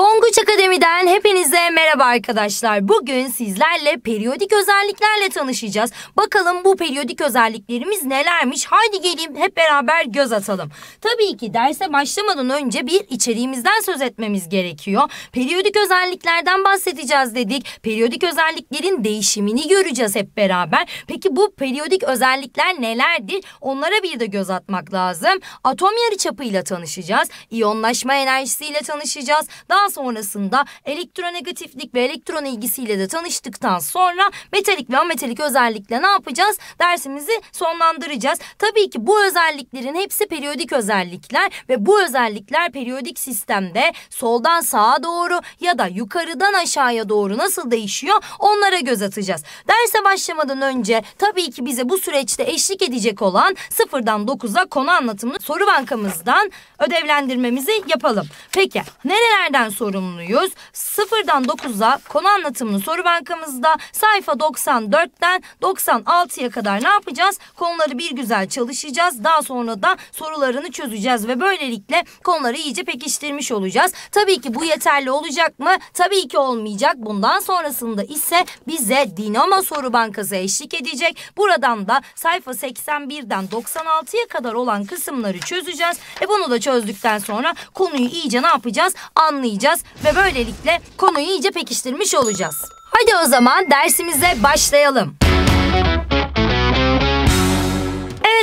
Tonguç Akademi'den hepinize merhaba arkadaşlar. Bugün sizlerle periyodik özelliklerle tanışacağız. Bakalım bu periyodik özelliklerimiz nelermiş? Haydi gelin hep beraber göz atalım. Tabii ki derse başlamadan önce bir içeriğimizden söz etmemiz gerekiyor. Periyodik özelliklerden bahsedeceğiz dedik. Periyodik özelliklerin değişimini göreceğiz hep beraber. Peki bu periyodik özellikler nelerdir? Onlara bir de göz atmak lazım. Atom yarıçapıyla tanışacağız. İyonlaşma enerjisiyle tanışacağız. Daha sonrasında elektronegatiflik ve elektron ilgisiyle de tanıştıktan sonra metalik ve ametalik özellikle ne yapacağız? Dersimizi sonlandıracağız. Tabii ki bu özelliklerin hepsi periyodik özellikler ve bu özellikler periyodik sistemde soldan sağa doğru ya da yukarıdan aşağıya doğru nasıl değişiyor onlara göz atacağız. Derse başlamadan önce tabii ki bize bu süreçte eşlik edecek olan sıfırdan dokuza konu anlatımlı soru bankamızdan ödevlendirmemizi yapalım. Peki nerelerden sorumluyuz. 0'dan 9'a konu anlatımlı soru bankamızda sayfa 94'ten 96'ya kadar ne yapacağız? Konuları bir güzel çalışacağız. Daha sonra da sorularını çözeceğiz ve böylelikle konuları iyice pekiştirmiş olacağız. Tabii ki bu yeterli olacak mı? Tabii ki olmayacak. Bundan sonrasında ise bize Dinamo Soru Bankası eşlik edecek. Buradan da sayfa 81'den 96'ya kadar olan kısımları çözeceğiz. E bunu da çözdükten sonra konuyu iyice ne yapacağız? Anlayacağız başlayacağız ve böylelikle konuyu iyice pekiştirmiş olacağız. Hadi o zaman dersimize başlayalım.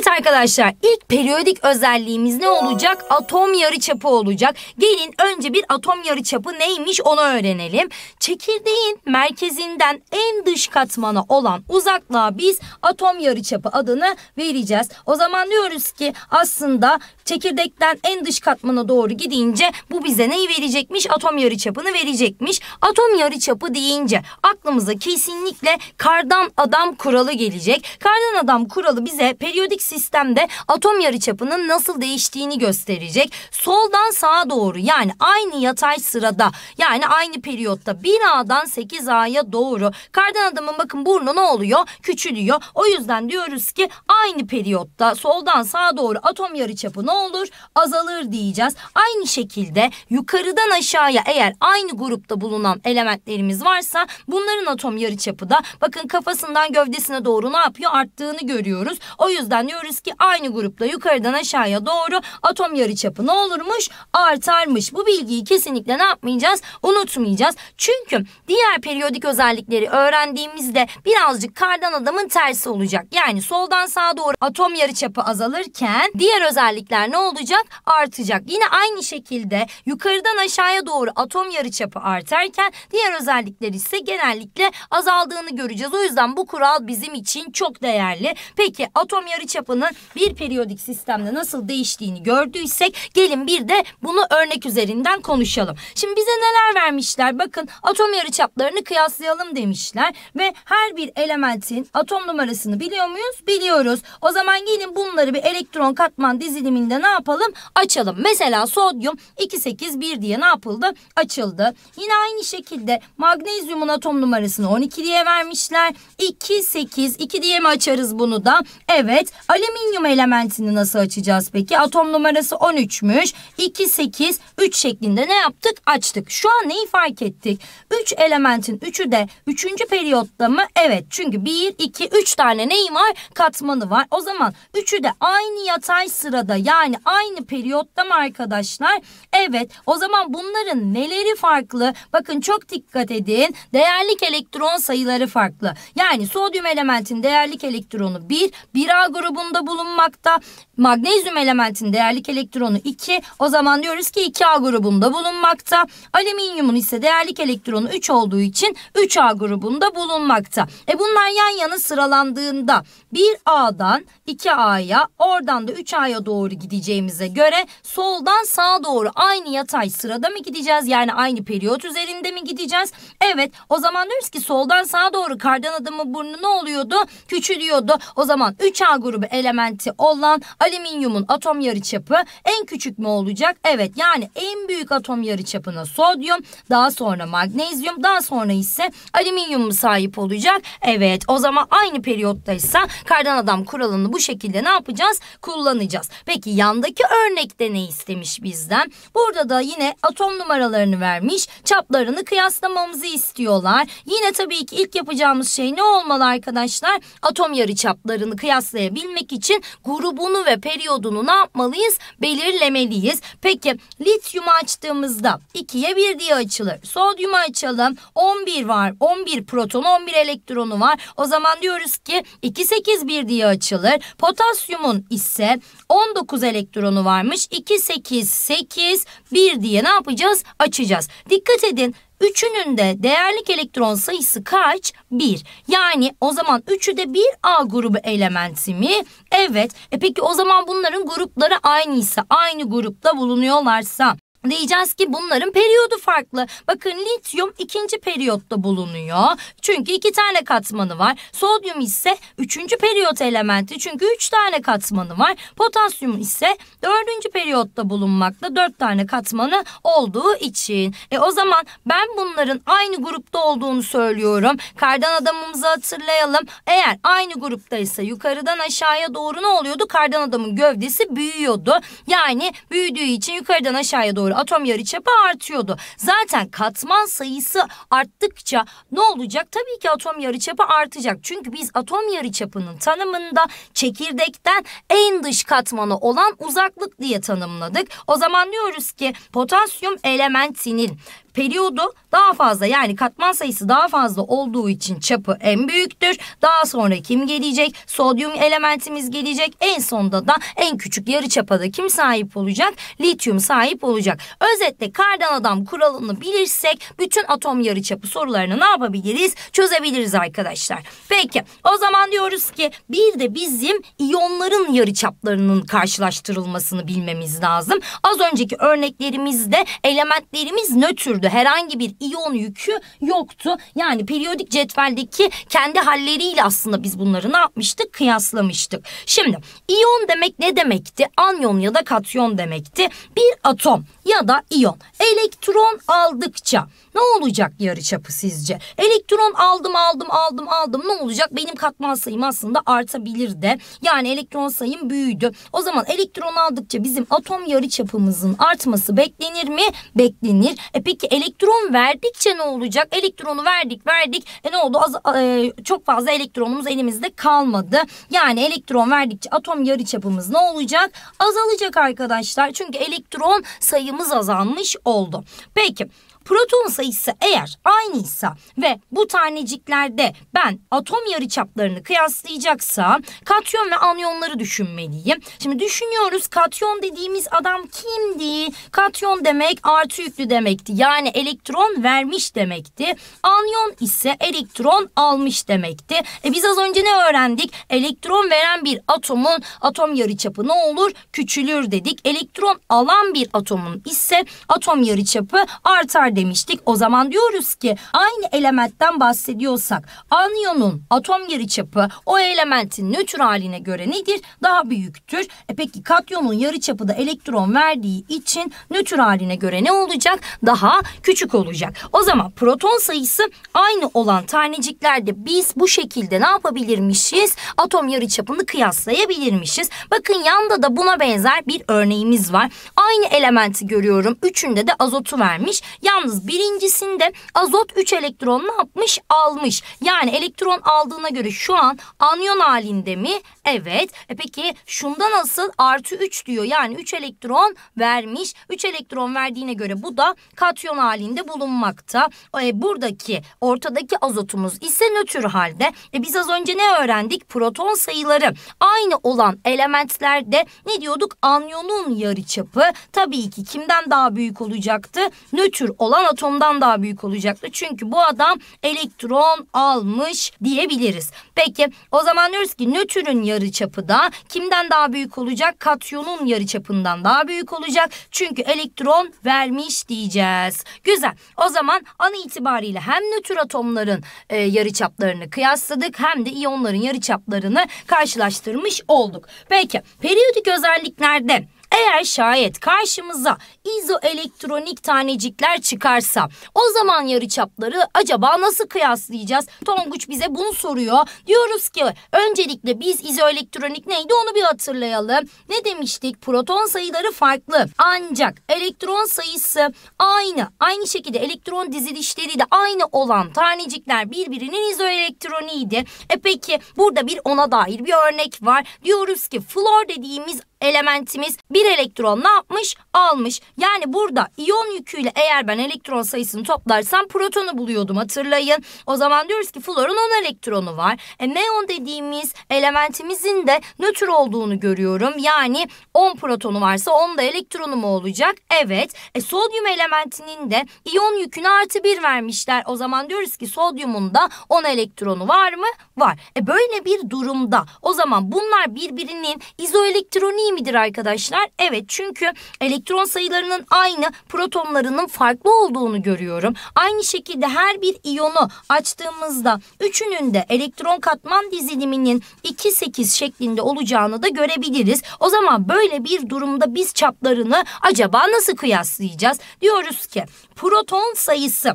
Evet arkadaşlar ilk periyodik özelliğimiz ne olacak? Atom yarıçapı olacak. Gelin önce bir atom yarıçapı neymiş onu öğrenelim. Çekirdeğin merkezinden en dış katmana olan uzaklığa biz atom yarıçapı adını vereceğiz. O zaman diyoruz ki aslında çekirdekten en dış katmana doğru gidince bu bize neyi verecekmiş? Atom yarıçapını verecekmiş. Atom yarıçapı deyince aklımıza kesinlikle kardan adam kuralı gelecek. Kardan adam kuralı bize periyodik sistem sistemde atom yarıçapının nasıl değiştiğini gösterecek. Soldan sağa doğru yani aynı yatay sırada yani aynı periyotta 1A'dan 8A'ya doğru kardan adamın bakın burnu ne oluyor? Küçülüyor. O yüzden diyoruz ki aynı periyotta soldan sağa doğru atom yarıçapı ne olur? Azalır diyeceğiz. Aynı şekilde yukarıdan aşağıya eğer aynı grupta bulunan elementlerimiz varsa bunların atom yarıçapı da bakın kafasından gövdesine doğru ne yapıyor? Arttığını görüyoruz. O yüzden diyoruz bakıyoruz ki aynı grupla yukarıdan aşağıya doğru atom yarıçapı ne olurmuş? Artarmış. Bu bilgiyi kesinlikle ne yapmayacağız? Unutmayacağız. Çünkü diğer periyodik özellikleri öğrendiğimizde birazcık kardan adamın tersi olacak. Yani soldan sağa doğru atom yarıçapı azalırken diğer özellikler ne olacak? Artacak. Yine aynı şekilde yukarıdan aşağıya doğru atom yarıçapı artarken diğer özellikler ise genellikle azaldığını göreceğiz. O yüzden bu kural bizim için çok değerli. Peki atom yarıçapının yapının bir periyodik sistemde nasıl değiştiğini gördüysek gelin bir de bunu örnek üzerinden konuşalım. Şimdi bize neler vermişler? Bakın atom yarıçaplarını kıyaslayalım demişler ve her bir elementin atom numarasını biliyor muyuz? Biliyoruz. O zaman gelin bunları bir elektron katman diziliminde ne yapalım? Açalım. Mesela sodyum 281 diye ne yapıldı? Açıldı. Yine aynı şekilde magnezyumun atom numarasını 12 diye vermişler. 2 8 2 diye mi açarız bunu da? Evet. Ali alüminyum elementini nasıl açacağız peki? Atom numarası 13'müş. 2, 8, 3 şeklinde ne yaptık? Açtık. Şu an neyi fark ettik? 3 elementin 3'ü de 3. periyotta mı? Evet. Çünkü 1, 2, 3 tane neyi var? Katmanı var. O zaman 3'ü de aynı yatay sırada yani aynı periyotta mı arkadaşlar? Evet. O zaman bunların neleri farklı? Bakın çok dikkat edin. Değerlik elektron sayıları farklı. Yani sodyum elementin değerlik elektronu 1, 1A grubun iyonda bulunmakta. Magnezyum elementin değerlik elektronu 2. O zaman diyoruz ki 2A grubunda bulunmakta. Alüminyumun ise değerlik elektronu 3 olduğu için 3A grubunda bulunmakta. E bunlar yan yana sıralandığında 1A'dan 2A'ya oradan da 3A'ya doğru gideceğimize göre soldan sağa doğru aynı yatay sırada mı gideceğiz? Yani aynı periyot üzerinde mi gideceğiz? Evet o zaman diyoruz ki soldan sağa doğru kardan adımı burnu ne oluyordu? Küçülüyordu. O zaman 3A grubu elementi olan alüminyumun atom yarıçapı en küçük mü olacak? Evet yani en büyük atom yarıçapına sodyum daha sonra magnezyum daha sonra ise alüminyum mu sahip olacak? Evet o zaman aynı periyottaysa kardan adam kuralını bu şekilde ne yapacağız? Kullanacağız. Peki yandaki örnekte ne istemiş bizden? Burada da yine atom numaralarını vermiş çaplarını kıyaslamamızı istiyorlar. Yine tabii ki ilk yapacağımız şey ne olmalı arkadaşlar? Atom yarıçaplarını kıyaslayabilmek etmek için grubunu ve periyodunu ne yapmalıyız? Belirlemeliyiz. Peki lityumu açtığımızda 2'ye 1 diye açılır. Sodyumu açalım. 11 var. 11 proton, 11 elektronu var. O zaman diyoruz ki 2 8 1 diye açılır. Potasyumun ise 19 elektronu varmış. 2 8 8 1 diye ne yapacağız? Açacağız. Dikkat edin. Üçünün de değerlik elektron sayısı kaç? 1. Yani o zaman üçü de bir A grubu elementi mi? Evet. E peki o zaman bunların grupları aynıysa, aynı grupta bulunuyorlarsa Diyeceğiz ki bunların periyodu farklı. Bakın lityum ikinci periyotta bulunuyor. Çünkü iki tane katmanı var. Sodyum ise üçüncü periyot elementi. Çünkü üç tane katmanı var. Potasyum ise dördüncü periyotta bulunmakta. Dört tane katmanı olduğu için. E o zaman ben bunların aynı grupta olduğunu söylüyorum. Kardan adamımızı hatırlayalım. Eğer aynı gruptaysa yukarıdan aşağıya doğru ne oluyordu? Kardan adamın gövdesi büyüyordu. Yani büyüdüğü için yukarıdan aşağıya doğru doğru atom yarıçapı artıyordu. Zaten katman sayısı arttıkça ne olacak? Tabii ki atom yarıçapı artacak. Çünkü biz atom yarıçapının tanımında çekirdekten en dış katmanı olan uzaklık diye tanımladık. O zaman diyoruz ki potasyum elementinin periyodu daha fazla yani katman sayısı daha fazla olduğu için çapı en büyüktür. Daha sonra kim gelecek? Sodyum elementimiz gelecek. En sonda da en küçük yarı çapa kim sahip olacak? Lityum sahip olacak. Özetle kardan adam kuralını bilirsek bütün atom yarı çapı sorularını ne yapabiliriz? Çözebiliriz arkadaşlar. Peki o zaman diyoruz ki bir de bizim iyonların yarı çaplarının karşılaştırılmasını bilmemiz lazım. Az önceki örneklerimizde elementlerimiz nötrdü yoktu. Herhangi bir iyon yükü yoktu. Yani periyodik cetveldeki kendi halleriyle aslında biz bunları ne yapmıştık? Kıyaslamıştık. Şimdi iyon demek ne demekti? Anyon ya da katyon demekti. Bir atom ya da iyon elektron aldıkça ne olacak yarıçapı sizce? Elektron aldım aldım aldım aldım ne olacak? Benim katman sayım aslında artabilir de. Yani elektron sayım büyüdü. O zaman elektron aldıkça bizim atom yarıçapımızın artması beklenir mi? Beklenir. E peki elektron verdikçe ne olacak? Elektronu verdik verdik. E ne oldu? Az, e, çok fazla elektronumuz elimizde kalmadı. Yani elektron verdikçe atom yarıçapımız ne olacak? Azalacak arkadaşlar. Çünkü elektron sayımız azalmış oldu. Peki Proton sayısı eğer aynıysa ve bu taneciklerde ben atom yarıçaplarını kıyaslayacaksam katyon ve anyonları düşünmeliyim. Şimdi düşünüyoruz katyon dediğimiz adam kimdi? Katyon demek artı yüklü demekti. Yani elektron vermiş demekti. Anyon ise elektron almış demekti. E biz az önce ne öğrendik? Elektron veren bir atomun atom yarıçapı ne olur? Küçülür dedik. Elektron alan bir atomun ise atom yarıçapı artar demiştik. O zaman diyoruz ki aynı elementten bahsediyorsak anyonun atom yarı çapı o elementin nötr haline göre nedir? Daha büyüktür. E peki katyonun yarı çapı da elektron verdiği için nötr haline göre ne olacak? Daha küçük olacak. O zaman proton sayısı aynı olan taneciklerde biz bu şekilde ne yapabilirmişiz? Atom yarı çapını kıyaslayabilirmişiz. Bakın yanda da buna benzer bir örneğimiz var. Aynı elementi görüyorum. Üçünde de azotu vermiş. Yan Yalnız birincisinde azot 3 elektron ne yapmış? Almış. Yani elektron aldığına göre şu an anyon halinde mi? Evet. E peki şunda nasıl? Artı 3 diyor. Yani 3 elektron vermiş. 3 elektron verdiğine göre bu da katyon halinde bulunmakta. E, buradaki ortadaki azotumuz ise nötr halde. E, biz az önce ne öğrendik? Proton sayıları aynı olan elementlerde ne diyorduk? Anyonun yarıçapı tabii ki kimden daha büyük olacaktı? Nötr olacaktı olan atomdan daha büyük olacaktı. Çünkü bu adam elektron almış diyebiliriz. Peki o zaman diyoruz ki nötrün yarıçapı da kimden daha büyük olacak? Katyonun yarıçapından daha büyük olacak. Çünkü elektron vermiş diyeceğiz. Güzel. O zaman an itibariyle hem nötr atomların e, yarıçaplarını kıyasladık hem de iyonların yarıçaplarını karşılaştırmış olduk. Peki periyodik özelliklerde eğer şayet karşımıza izoelektronik tanecikler çıkarsa o zaman yarıçapları acaba nasıl kıyaslayacağız? Tonguç bize bunu soruyor. Diyoruz ki öncelikle biz izoelektronik neydi onu bir hatırlayalım. Ne demiştik? Proton sayıları farklı. Ancak elektron sayısı aynı. Aynı şekilde elektron dizilişleri de aynı olan tanecikler birbirinin izoelektroniğiydi. E peki burada bir ona dair bir örnek var. Diyoruz ki flor dediğimiz elementimiz bir elektron ne yapmış? Almış. Yani burada iyon yüküyle eğer ben elektron sayısını toplarsam protonu buluyordum hatırlayın. O zaman diyoruz ki florun 10 elektronu var. E, meon dediğimiz elementimizin de nötr olduğunu görüyorum. Yani 10 protonu varsa 10 da elektronu mu olacak? Evet. E, sodyum elementinin de iyon yükünü artı 1 vermişler. O zaman diyoruz ki sodyumun da 10 elektronu var mı? Var. E, böyle bir durumda o zaman bunlar birbirinin izoelektroni değil midir arkadaşlar? Evet çünkü elektron sayılarının aynı protonlarının farklı olduğunu görüyorum. Aynı şekilde her bir iyonu açtığımızda üçünün de elektron katman diziliminin 2-8 şeklinde olacağını da görebiliriz. O zaman böyle bir durumda biz çaplarını acaba nasıl kıyaslayacağız? Diyoruz ki proton sayısı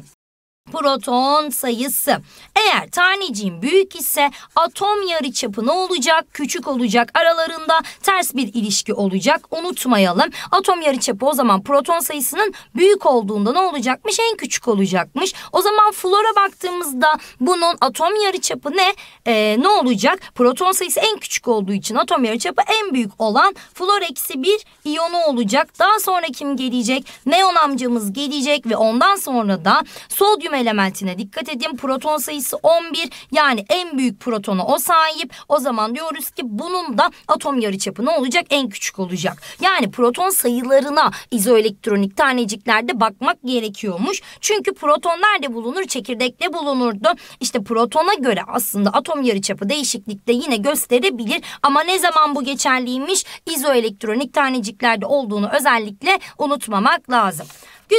proton sayısı. Eğer taneciğim büyük ise atom yarıçapı ne olacak? Küçük olacak. Aralarında ters bir ilişki olacak. Unutmayalım. Atom yarıçapı o zaman proton sayısının büyük olduğunda ne olacakmış? En küçük olacakmış. O zaman flora baktığımızda bunun atom yarıçapı ne? Ee, ne olacak? Proton sayısı en küçük olduğu için atom yarıçapı en büyük olan flor eksi bir iyonu olacak. Daha sonra kim gelecek? Neon amcamız gelecek ve ondan sonra da sodyum elementine dikkat edin. Proton sayısı 11 yani en büyük protonu o sahip. O zaman diyoruz ki bunun da atom yarıçapı ne olacak? En küçük olacak. Yani proton sayılarına izoelektronik taneciklerde bakmak gerekiyormuş. Çünkü proton nerede bulunur? Çekirdekte bulunurdu. İşte protona göre aslında atom yarıçapı değişiklikte yine gösterebilir. Ama ne zaman bu geçerliymiş? İzoelektronik taneciklerde olduğunu özellikle unutmamak lazım.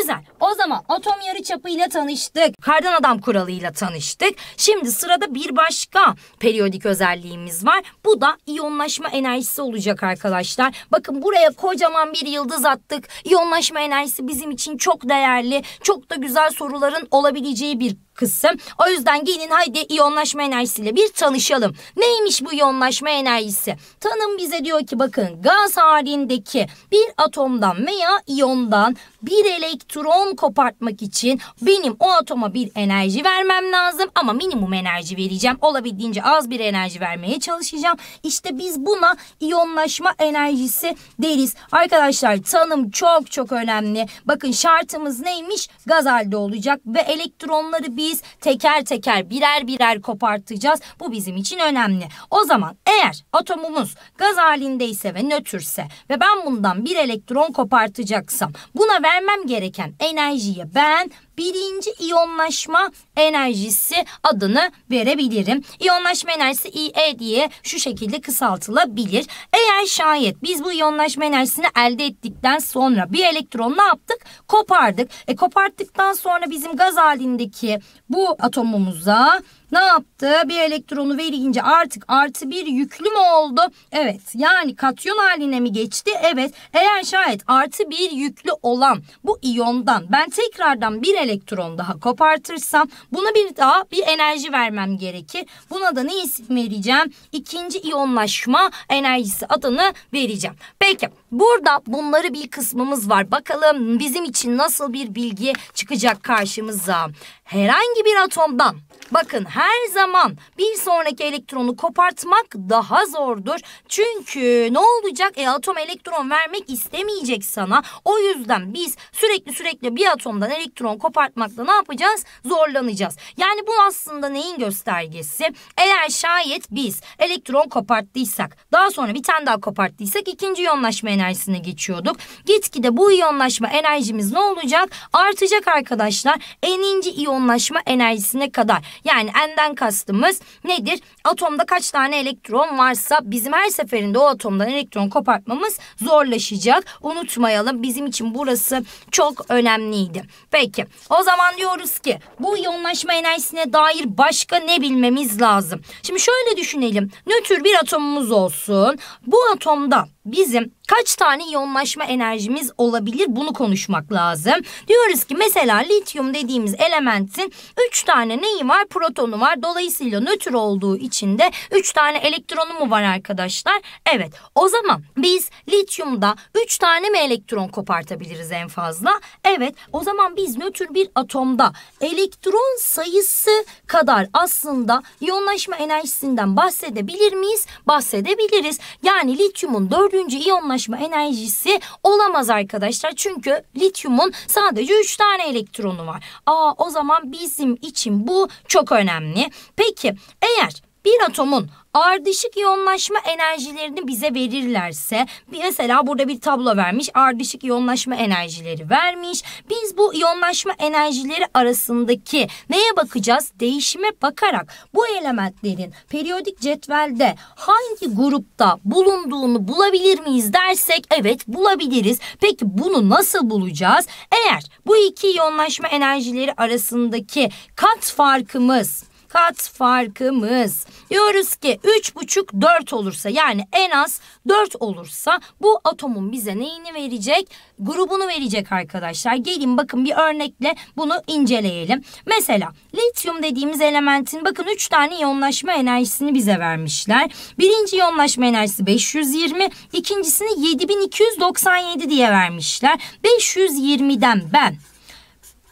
Güzel. O zaman atom yarı çapıyla tanıştık. Kardan adam kuralıyla tanıştık. Şimdi sırada bir başka periyodik özelliğimiz var. Bu da iyonlaşma enerjisi olacak arkadaşlar. Bakın buraya kocaman bir yıldız attık. İyonlaşma enerjisi bizim için çok değerli, çok da güzel soruların olabileceği bir kızım. O yüzden gelin haydi iyonlaşma enerjisiyle bir tanışalım. Neymiş bu iyonlaşma enerjisi? Tanım bize diyor ki bakın gaz halindeki bir atomdan veya iyondan bir elektron kopartmak için benim o atoma bir enerji vermem lazım ama minimum enerji vereceğim. Olabildiğince az bir enerji vermeye çalışacağım. İşte biz buna iyonlaşma enerjisi deriz. Arkadaşlar tanım çok çok önemli. Bakın şartımız neymiş? Gaz halde olacak ve elektronları bir biz teker teker birer birer kopartacağız. Bu bizim için önemli. O zaman eğer atomumuz gaz halindeyse ve nötrse ve ben bundan bir elektron kopartacaksam buna vermem gereken enerjiye ben birinci iyonlaşma enerjisi adını verebilirim. İyonlaşma enerjisi IE diye şu şekilde kısaltılabilir. Eğer şayet biz bu iyonlaşma enerjisini elde ettikten sonra bir elektron ne yaptık? Kopardık. E koparttıktan sonra bizim gaz halindeki bu atomumuza ne yaptı? Bir elektronu verince artık artı bir yüklü mü oldu? Evet. Yani katyon haline mi geçti? Evet. Eğer şayet artı bir yüklü olan bu iyondan ben tekrardan bir elektron daha kopartırsam buna bir daha bir enerji vermem gerekir. Buna da ne isim vereceğim? İkinci iyonlaşma enerjisi adını vereceğim. Peki burada bunları bir kısmımız var. Bakalım bizim için nasıl bir bilgi çıkacak karşımıza? Herhangi bir atomdan bakın her her zaman bir sonraki elektronu kopartmak daha zordur. Çünkü ne olacak? E atom elektron vermek istemeyecek sana. O yüzden biz sürekli sürekli bir atomdan elektron kopartmakla ne yapacağız? Zorlanacağız. Yani bu aslında neyin göstergesi? Eğer şayet biz elektron koparttıysak, daha sonra bir tane daha koparttıysak ikinci iyonlaşma enerjisine geçiyorduk. Gitgide bu iyonlaşma enerjimiz ne olacak? Artacak arkadaşlar. Eninci iyonlaşma enerjisine kadar. Yani en Bölümden kastımız nedir? Atomda kaç tane elektron varsa bizim her seferinde o atomdan elektron kopartmamız zorlaşacak. Unutmayalım bizim için burası çok önemliydi. Peki o zaman diyoruz ki bu yoğunlaşma enerjisine dair başka ne bilmemiz lazım? Şimdi şöyle düşünelim. Nötr bir atomumuz olsun. Bu atomda bizim kaç tane iyonlaşma enerjimiz olabilir bunu konuşmak lazım. Diyoruz ki mesela lityum dediğimiz elementin 3 tane neyi var? Protonu var. Dolayısıyla nötr olduğu için de 3 tane elektronu mu var arkadaşlar? Evet. O zaman biz lityumda 3 tane mi elektron kopartabiliriz en fazla? Evet. O zaman biz nötr bir atomda elektron sayısı kadar aslında iyonlaşma enerjisinden bahsedebilir miyiz? Bahsedebiliriz. Yani lityumun 4 dördüncü iyonlaşma enerjisi olamaz arkadaşlar. Çünkü lityumun sadece üç tane elektronu var. Aa o zaman bizim için bu çok önemli. Peki eğer bir atomun ardışık iyonlaşma enerjilerini bize verirlerse mesela burada bir tablo vermiş ardışık iyonlaşma enerjileri vermiş biz bu iyonlaşma enerjileri arasındaki neye bakacağız değişime bakarak bu elementlerin periyodik cetvelde hangi grupta bulunduğunu bulabilir miyiz dersek evet bulabiliriz peki bunu nasıl bulacağız eğer bu iki iyonlaşma enerjileri arasındaki kat farkımız kat farkımız. Diyoruz ki 3,5 4 olursa yani en az 4 olursa bu atomun bize neyini verecek? Grubunu verecek arkadaşlar. Gelin bakın bir örnekle bunu inceleyelim. Mesela lityum dediğimiz elementin bakın 3 tane iyonlaşma enerjisini bize vermişler. Birinci iyonlaşma enerjisi 520, ikincisini 7297 diye vermişler. 520'den ben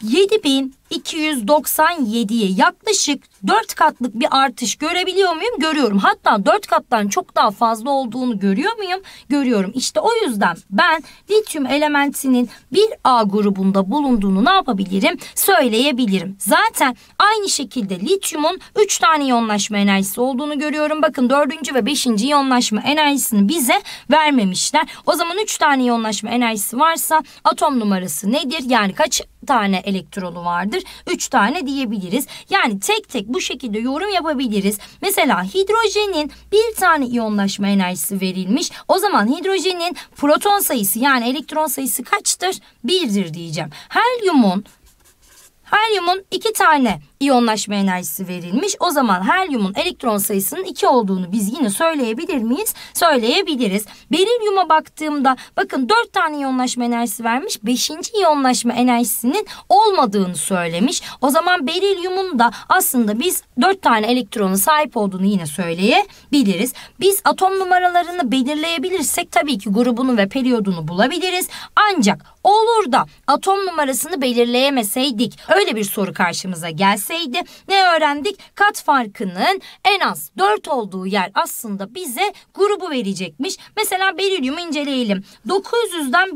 7000 297'ye yaklaşık 4 katlık bir artış görebiliyor muyum? Görüyorum. Hatta 4 kattan çok daha fazla olduğunu görüyor muyum? Görüyorum. İşte o yüzden ben lityum elementinin bir A grubunda bulunduğunu ne yapabilirim? Söyleyebilirim. Zaten aynı şekilde lityumun 3 tane yonlaşma enerjisi olduğunu görüyorum. Bakın 4. ve 5. yonlaşma enerjisini bize vermemişler. O zaman 3 tane yonlaşma enerjisi varsa atom numarası nedir? Yani kaç tane elektronu vardır? olabilir. 3 tane diyebiliriz. Yani tek tek bu şekilde yorum yapabiliriz. Mesela hidrojenin bir tane iyonlaşma enerjisi verilmiş. O zaman hidrojenin proton sayısı yani elektron sayısı kaçtır? Birdir diyeceğim. Helyumun Helyumun iki tane iyonlaşma enerjisi verilmiş. O zaman helyumun elektron sayısının 2 olduğunu biz yine söyleyebilir miyiz? Söyleyebiliriz. Berilyuma baktığımda bakın 4 tane iyonlaşma enerjisi vermiş. 5. iyonlaşma enerjisinin olmadığını söylemiş. O zaman berilyumun da aslında biz 4 tane elektrona sahip olduğunu yine söyleyebiliriz. Biz atom numaralarını belirleyebilirsek tabii ki grubunu ve periyodunu bulabiliriz. Ancak olur da atom numarasını belirleyemeseydik öyle bir soru karşımıza gelse gitseydi ne öğrendik? Kat farkının en az 4 olduğu yer aslında bize grubu verecekmiş. Mesela berilyumu inceleyelim. 900'den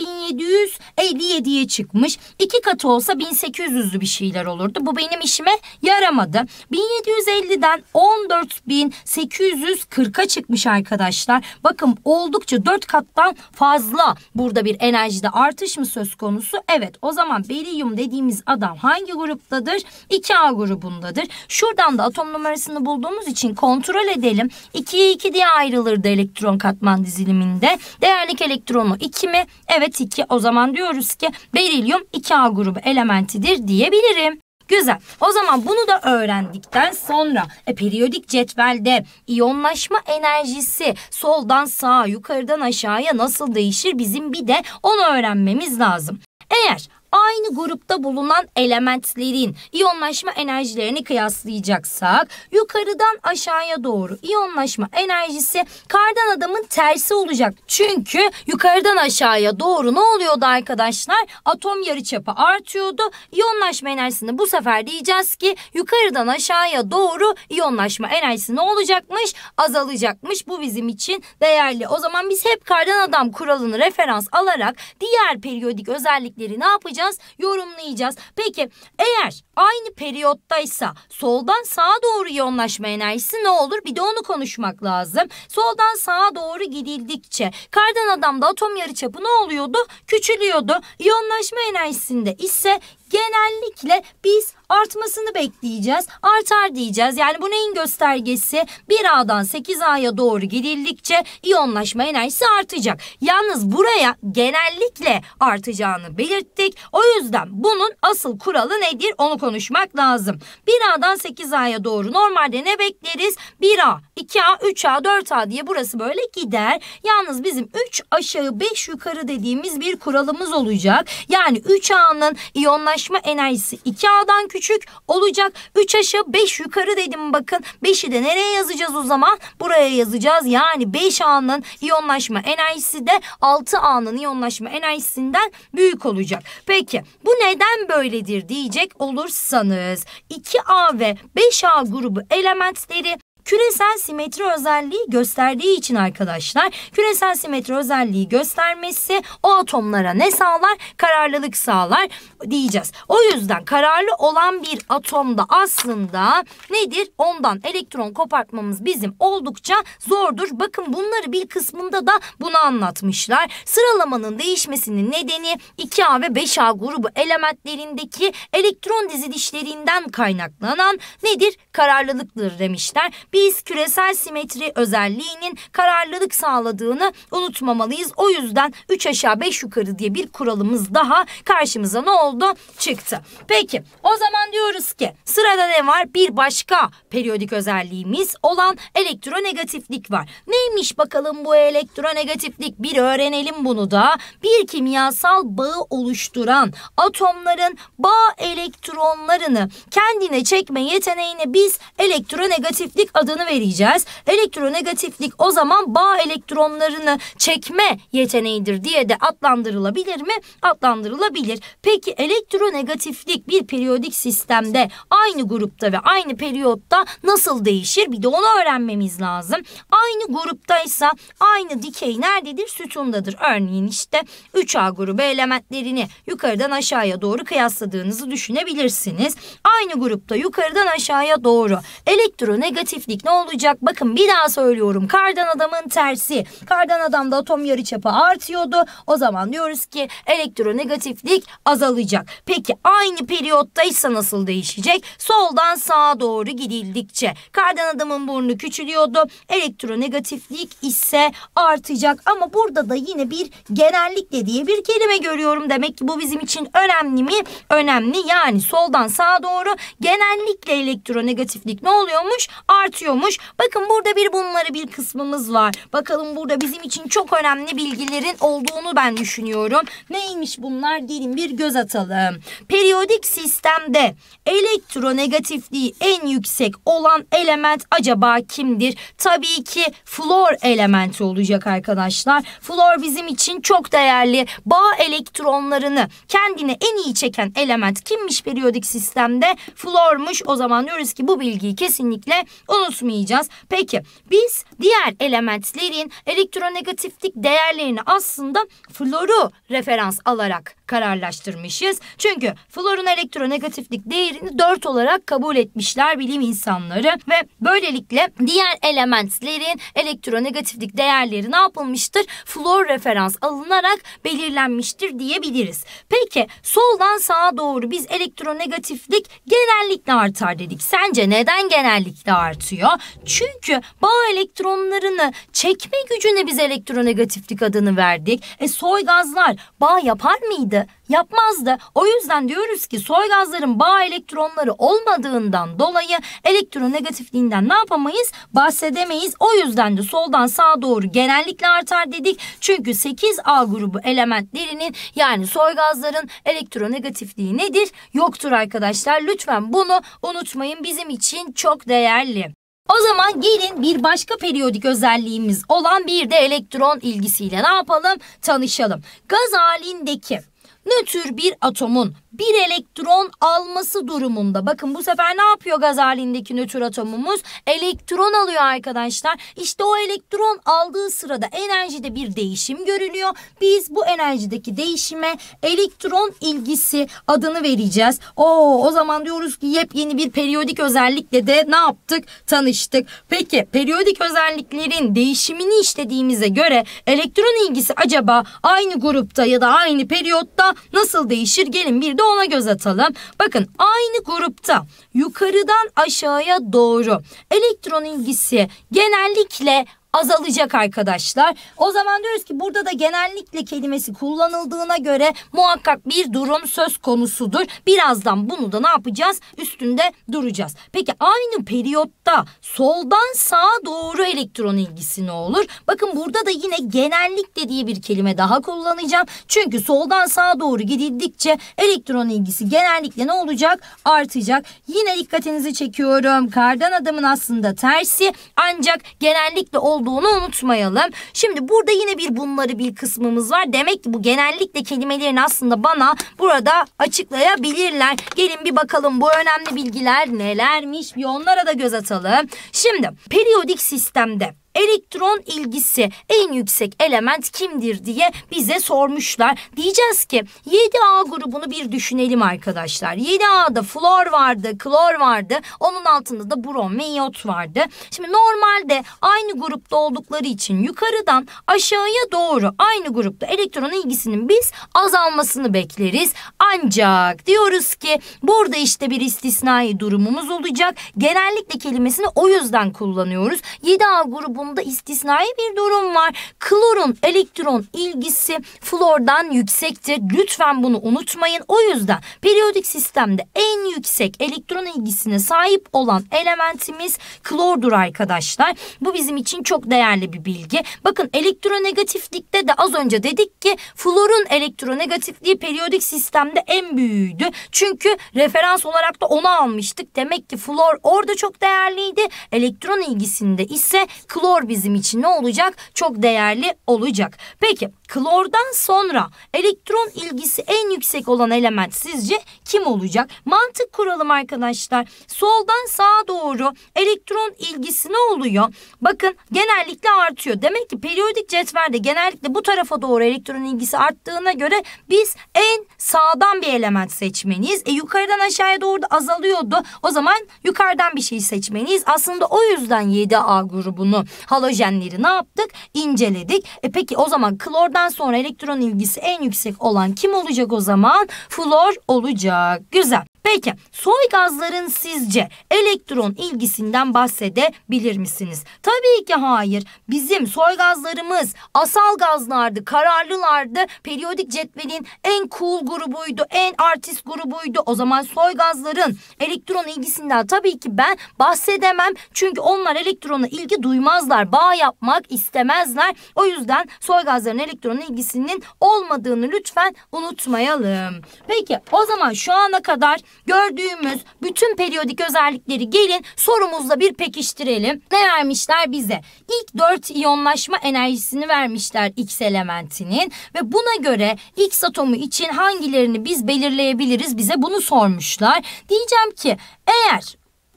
1757'ye çıkmış. 2 katı olsa 1800'lü bir şeyler olurdu. Bu benim işime yaramadı. 1750'den 14840'a çıkmış arkadaşlar. Bakın oldukça 4 kattan fazla burada bir enerjide artış mı söz konusu? Evet o zaman berilyum dediğimiz adam hangi gruptadır? 2A grubu grubundadır. Şuradan da atom numarasını bulduğumuz için kontrol edelim. 2'ye 2 diye ayrılırdı elektron katman diziliminde. Değerlik elektronu 2 mi? Evet 2. O zaman diyoruz ki berilyum 2A grubu elementidir diyebilirim. Güzel. O zaman bunu da öğrendikten sonra e, periyodik cetvelde iyonlaşma enerjisi soldan sağa, yukarıdan aşağıya nasıl değişir bizim bir de onu öğrenmemiz lazım. Eğer aynı grupta bulunan elementlerin iyonlaşma enerjilerini kıyaslayacaksak yukarıdan aşağıya doğru iyonlaşma enerjisi kardan adamın tersi olacak. Çünkü yukarıdan aşağıya doğru ne oluyordu arkadaşlar? Atom yarıçapı artıyordu. İyonlaşma enerjisini bu sefer diyeceğiz ki yukarıdan aşağıya doğru iyonlaşma enerjisi ne olacakmış? Azalacakmış. Bu bizim için değerli. O zaman biz hep kardan adam kuralını referans alarak diğer periyodik özellikleri ne yapacağız? okuyacağız, yorumlayacağız. Peki eğer aynı periyottaysa soldan sağa doğru yoğunlaşma enerjisi ne olur? Bir de onu konuşmak lazım. Soldan sağa doğru gidildikçe kardan adamda atom yarıçapı ne oluyordu? Küçülüyordu. İyonlaşma enerjisinde ise genellikle biz artmasını bekleyeceğiz. Artar diyeceğiz. Yani bu neyin göstergesi? 1A'dan 8A'ya doğru gidildikçe iyonlaşma enerjisi artacak. Yalnız buraya genellikle artacağını belirttik. O yüzden bunun asıl kuralı nedir onu konuşmak lazım. 1A'dan 8A'ya doğru normalde ne bekleriz? 1A, 2A, 3A, 4A diye burası böyle gider. Yalnız bizim 3 aşağı 5 yukarı dediğimiz bir kuralımız olacak. Yani 3A'nın iyonlaşma yoğunlaşma enerjisi 2A'dan küçük olacak. 3 aşağı 5 yukarı dedim bakın. 5'i de nereye yazacağız o zaman? Buraya yazacağız. Yani 5 A'nın iyonlaşma enerjisi de 6 A'nın iyonlaşma enerjisinden büyük olacak. Peki bu neden böyledir diyecek olursanız 2A ve 5A grubu elementleri küresel simetri özelliği gösterdiği için arkadaşlar küresel simetri özelliği göstermesi o atomlara ne sağlar? Kararlılık sağlar diyeceğiz. O yüzden kararlı olan bir atomda aslında nedir? Ondan elektron kopartmamız bizim oldukça zordur. Bakın bunları bir kısmında da bunu anlatmışlar. Sıralamanın değişmesinin nedeni 2A ve 5A grubu elementlerindeki elektron dizilişlerinden kaynaklanan nedir? kararlılıktır demişler. Biz küresel simetri özelliğinin kararlılık sağladığını unutmamalıyız. O yüzden 3 aşağı 5 yukarı diye bir kuralımız daha karşımıza ne oldu? Çıktı. Peki o zaman diyoruz ki sırada ne var? Bir başka periyodik özelliğimiz olan elektronegatiflik var. Neymiş bakalım bu elektronegatiflik? Bir öğrenelim bunu da. Bir kimyasal bağı oluşturan atomların bağ elektronlarını kendine çekme yeteneğini bir biz elektronegatiflik adını vereceğiz. Elektronegatiflik o zaman bağ elektronlarını çekme yeteneğidir diye de adlandırılabilir mi? Adlandırılabilir. Peki elektronegatiflik bir periyodik sistemde aynı grupta ve aynı periyotta nasıl değişir? Bir de onu öğrenmemiz lazım. Aynı gruptaysa aynı dikey nerededir? Sütundadır. Örneğin işte 3A grubu elementlerini yukarıdan aşağıya doğru kıyasladığınızı düşünebilirsiniz. Aynı grupta yukarıdan aşağıya doğru Doğru. Elektronegatiflik ne olacak? Bakın bir daha söylüyorum. Kardan adamın tersi. Kardan adamda atom yarıçapı artıyordu. O zaman diyoruz ki elektronegatiflik azalacak. Peki aynı periyotta ise nasıl değişecek? Soldan sağa doğru gidildikçe kardan adamın burnu küçülüyordu. Elektronegatiflik ise artacak. Ama burada da yine bir genellikle diye bir kelime görüyorum. Demek ki bu bizim için önemli mi? Önemli. Yani soldan sağa doğru genellikle elektronegatiflik negatiflik ne oluyormuş? Artıyormuş. Bakın burada bir bunları bir kısmımız var. Bakalım burada bizim için çok önemli bilgilerin olduğunu ben düşünüyorum. Neymiş bunlar? Gelin bir göz atalım. Periyodik sistemde elektronegatifliği en yüksek olan element acaba kimdir? Tabii ki flor elementi olacak arkadaşlar. Flor bizim için çok değerli. Bağ elektronlarını kendine en iyi çeken element kimmiş periyodik sistemde? Flormuş. O zaman diyoruz ki bu bilgiyi kesinlikle unutmayacağız. Peki biz diğer elementlerin elektronegatiflik değerlerini aslında floru referans alarak kararlaştırmışız. Çünkü florun elektronegatiflik değerini 4 olarak kabul etmişler bilim insanları ve böylelikle diğer elementlerin elektronegatiflik değerleri ne yapılmıştır? Flor referans alınarak belirlenmiştir diyebiliriz. Peki soldan sağa doğru biz elektronegatiflik genellikle artar dedik. Sence artınca neden genellikle artıyor? Çünkü bağ elektronlarını çekme gücüne biz elektronegatiflik adını verdik. E soy gazlar bağ yapar mıydı? yapmazdı. O yüzden diyoruz ki soy gazların bağ elektronları olmadığından dolayı elektronegatifliğinden ne yapamayız? Bahsedemeyiz. O yüzden de soldan sağa doğru genellikle artar dedik. Çünkü 8A grubu elementlerinin yani soy gazların elektronegatifliği nedir? Yoktur arkadaşlar. Lütfen bunu unutmayın. Bizim için çok değerli. O zaman gelin bir başka periyodik özelliğimiz olan bir de elektron ilgisiyle ne yapalım? Tanışalım. Gaz halindeki nötr bir atomun bir elektron alması durumunda. Bakın bu sefer ne yapıyor gaz halindeki nötr atomumuz? Elektron alıyor arkadaşlar. İşte o elektron aldığı sırada enerjide bir değişim görülüyor. Biz bu enerjideki değişime elektron ilgisi adını vereceğiz. Oo, o zaman diyoruz ki yepyeni bir periyodik özellikle de ne yaptık? Tanıştık. Peki periyodik özelliklerin değişimini işlediğimize göre elektron ilgisi acaba aynı grupta ya da aynı periyotta nasıl değişir? Gelin bir de ona göz atalım. Bakın aynı grupta yukarıdan aşağıya doğru elektron ilgisi genellikle azalacak arkadaşlar. O zaman diyoruz ki burada da genellikle kelimesi kullanıldığına göre muhakkak bir durum söz konusudur. Birazdan bunu da ne yapacağız? Üstünde duracağız. Peki aynı periyotta soldan sağa doğru elektron ilgisi ne olur? Bakın burada da yine genellikle diye bir kelime daha kullanacağım. Çünkü soldan sağa doğru gidildikçe elektron ilgisi genellikle ne olacak? Artacak. Yine dikkatinizi çekiyorum. Kardan adamın aslında tersi ancak genellikle olduğu olduğunu unutmayalım. Şimdi burada yine bir bunları bil kısmımız var. Demek ki bu genellikle kelimelerin aslında bana burada açıklayabilirler. Gelin bir bakalım bu önemli bilgiler nelermiş bir onlara da göz atalım. Şimdi periyodik sistemde elektron ilgisi en yüksek element kimdir diye bize sormuşlar. Diyeceğiz ki 7A grubunu bir düşünelim arkadaşlar. 7A'da flor vardı, klor vardı. Onun altında da brom ve iot vardı. Şimdi normalde aynı grupta oldukları için yukarıdan aşağıya doğru aynı grupta elektron ilgisinin biz azalmasını bekleriz. Ancak diyoruz ki burada işte bir istisnai durumumuz olacak. Genellikle kelimesini o yüzden kullanıyoruz. 7A grubun atomunda istisnai bir durum var. Klorun elektron ilgisi flordan yüksektir. Lütfen bunu unutmayın. O yüzden periyodik sistemde en yüksek elektron ilgisine sahip olan elementimiz klordur arkadaşlar. Bu bizim için çok değerli bir bilgi. Bakın elektronegatiflikte de az önce dedik ki florun elektronegatifliği periyodik sistemde en büyüğüydü. Çünkü referans olarak da onu almıştık. Demek ki flor orada çok değerliydi. Elektron ilgisinde ise klor zor bizim için ne olacak? Çok değerli olacak. Peki Klordan sonra elektron ilgisi en yüksek olan element sizce kim olacak? Mantık kuralım arkadaşlar. Soldan sağa doğru elektron ilgisi ne oluyor? Bakın genellikle artıyor. Demek ki periyodik cetvelde genellikle bu tarafa doğru elektron ilgisi arttığına göre biz en sağdan bir element seçmeliyiz. E yukarıdan aşağıya doğru da azalıyordu. O zaman yukarıdan bir şey seçmeliyiz. Aslında o yüzden 7A grubunu halojenleri ne yaptık? İnceledik. E peki o zaman klordan Kağıttan sonra elektron ilgisi en yüksek olan kim olacak o zaman? Flor olacak. Güzel. Peki soy gazların sizce elektron ilgisinden bahsedebilir misiniz? Tabii ki hayır. Bizim soy gazlarımız asal gazlardı, kararlılardı. Periyodik cetvelin en cool grubuydu, en artist grubuydu. O zaman soy gazların elektron ilgisinden tabii ki ben bahsedemem. Çünkü onlar elektrona ilgi duymazlar, bağ yapmak istemezler. O yüzden soy gazların elektron ilgisinin olmadığını lütfen unutmayalım. Peki o zaman şu ana kadar Gördüğümüz bütün periyodik özellikleri gelin sorumuzla bir pekiştirelim. Ne vermişler bize? İlk dört iyonlaşma enerjisini vermişler X elementinin ve buna göre X atomu için hangilerini biz belirleyebiliriz bize bunu sormuşlar. Diyeceğim ki eğer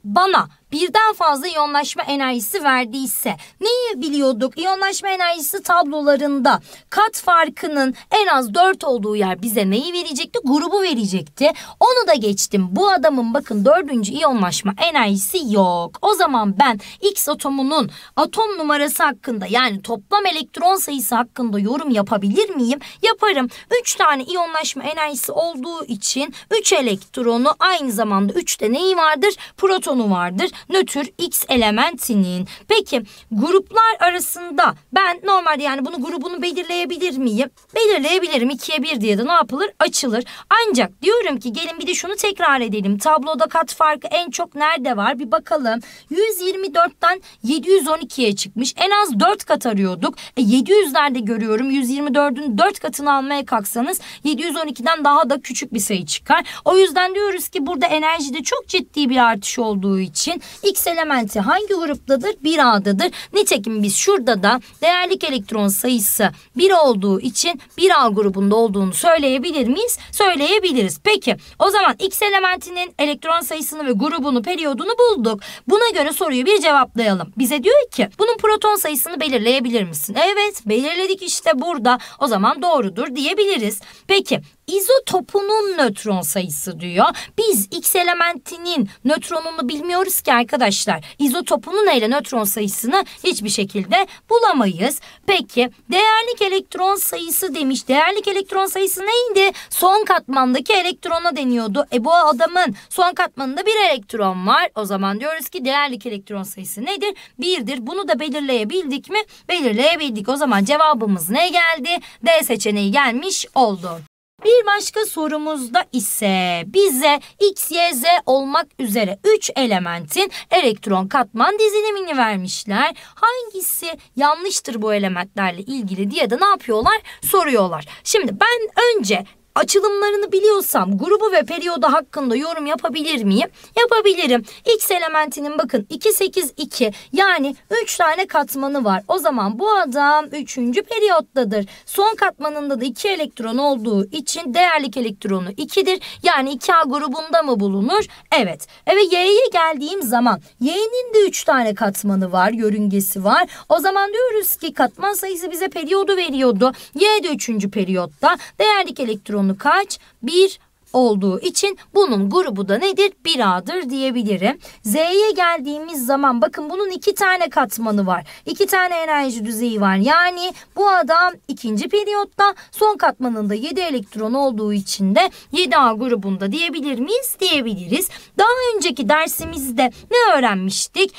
bana birden fazla iyonlaşma enerjisi verdiyse neyi biliyorduk? İyonlaşma enerjisi tablolarında kat farkının en az 4 olduğu yer bize neyi verecekti? Grubu verecekti. Onu da geçtim. Bu adamın bakın 4. iyonlaşma enerjisi yok. O zaman ben X atomunun atom numarası hakkında yani toplam elektron sayısı hakkında yorum yapabilir miyim? Yaparım. 3 tane iyonlaşma enerjisi olduğu için 3 elektronu aynı zamanda 3 de neyi vardır? Protonu vardır nötr X elementinin. Peki gruplar arasında ben normalde yani bunu grubunu belirleyebilir miyim? Belirleyebilirim. 2'ye 1 diye de ne yapılır? Açılır. Ancak diyorum ki gelin bir de şunu tekrar edelim. Tabloda kat farkı en çok nerede var? Bir bakalım. 124'ten 712'ye çıkmış. En az 4 kat arıyorduk. E, 700'lerde görüyorum. 124'ün 4 katını almaya kalksanız 712'den daha da küçük bir sayı çıkar. O yüzden diyoruz ki burada enerjide çok ciddi bir artış olduğu için X elementi hangi gruptadır? Bir adadır Nitekim biz şurada da değerlik elektron sayısı bir olduğu için bir a grubunda olduğunu söyleyebilir miyiz? Söyleyebiliriz. Peki o zaman X elementinin elektron sayısını ve grubunu, periyodunu bulduk. Buna göre soruyu bir cevaplayalım. Bize diyor ki bunun proton sayısını belirleyebilir misin? Evet belirledik işte burada. O zaman doğrudur diyebiliriz. Peki izotopunun nötron sayısı diyor. Biz X elementinin nötronunu bilmiyoruz ki arkadaşlar. İzotopunun neyle nötron sayısını hiçbir şekilde bulamayız. Peki değerlik elektron sayısı demiş. Değerlik elektron sayısı neydi? Son katmandaki elektrona deniyordu. E bu adamın son katmanında bir elektron var. O zaman diyoruz ki değerlik elektron sayısı nedir? Birdir. Bunu da belirleyebildik mi? Belirleyebildik. O zaman cevabımız ne geldi? D seçeneği gelmiş oldu. Bir başka sorumuzda ise bize X, Y, Z olmak üzere 3 elementin elektron katman dizilimini vermişler. Hangisi yanlıştır bu elementlerle ilgili diye de ne yapıyorlar? Soruyorlar. Şimdi ben önce Açılımlarını biliyorsam grubu ve periyodu hakkında yorum yapabilir miyim? Yapabilirim. X elementinin bakın 2 8 2 yani 3 tane katmanı var. O zaman bu adam 3. periyottadır. Son katmanında da 2 elektron olduğu için değerlik elektronu 2'dir. Yani 2A grubunda mı bulunur? Evet. Evet Y'ye geldiğim zaman Y'nin de 3 tane katmanı var. Yörüngesi var. O zaman diyoruz ki katman sayısı bize periyodu veriyordu. Y de 3. periyotta değerlik elektronu yoğunluğu kaç? 1 olduğu için bunun grubu da nedir? 1A'dır diyebilirim. Z'ye geldiğimiz zaman bakın bunun iki tane katmanı var. İki tane enerji düzeyi var. Yani bu adam ikinci periyotta son katmanında 7 elektron olduğu için de 7A grubunda diyebilir miyiz? Diyebiliriz. Daha önceki dersimizde ne öğrenmiştik?